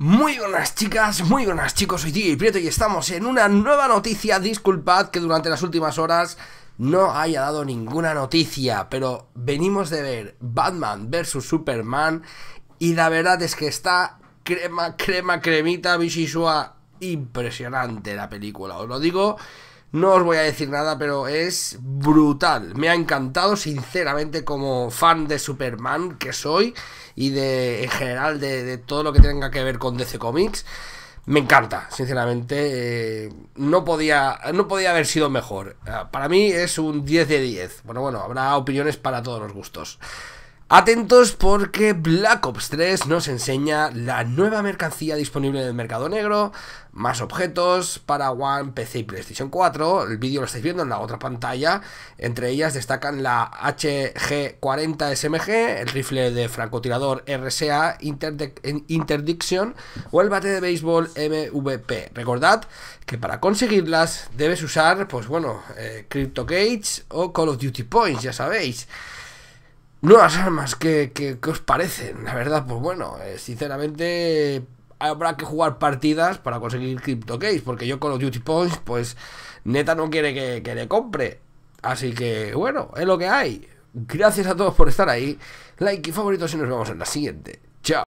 Muy buenas chicas, muy buenas chicos, soy y Prieto y estamos en una nueva noticia. Disculpad que durante las últimas horas no haya dado ninguna noticia, pero venimos de ver Batman vs Superman y la verdad es que está crema, crema, cremita, visual impresionante la película, os lo digo. No os voy a decir nada, pero es brutal. Me ha encantado, sinceramente, como fan de Superman que soy y de en general de, todo lo que tenga que ver con DC Comics. Me encanta, sinceramente. Eh, no, podía, no podía haber sido mejor. Ah, para mí es un 10 de 10. Bueno, bueno, habrá opiniones para todos los gustos. Atentos porque Black Ops 3 nos enseña la nueva mercancía disponible en el mercado negro, más objetos para One, PC y PlayStation 4, el vídeo lo estáis viendo en la otra pantalla, entre ellas destacan la HG40 SMG, el rifle de francotirador RSA Interdiction o el bate de béisbol MVP. Recordad que para conseguirlas debes usar, pues bueno, eh, Gates o Call of Duty Points, ya sabéis nuevas armas ¿qué os parecen. La verdad, pues bueno, eh, sinceramente habrá que jugar partidas para conseguir Crypto Case, porque yo con los Duty Points, pues neta no quiere que, que le compre. Así que bueno, es lo que hay. Gracias a todos por estar ahí. Like y favoritos y nos vemos en la siguiente. Chao.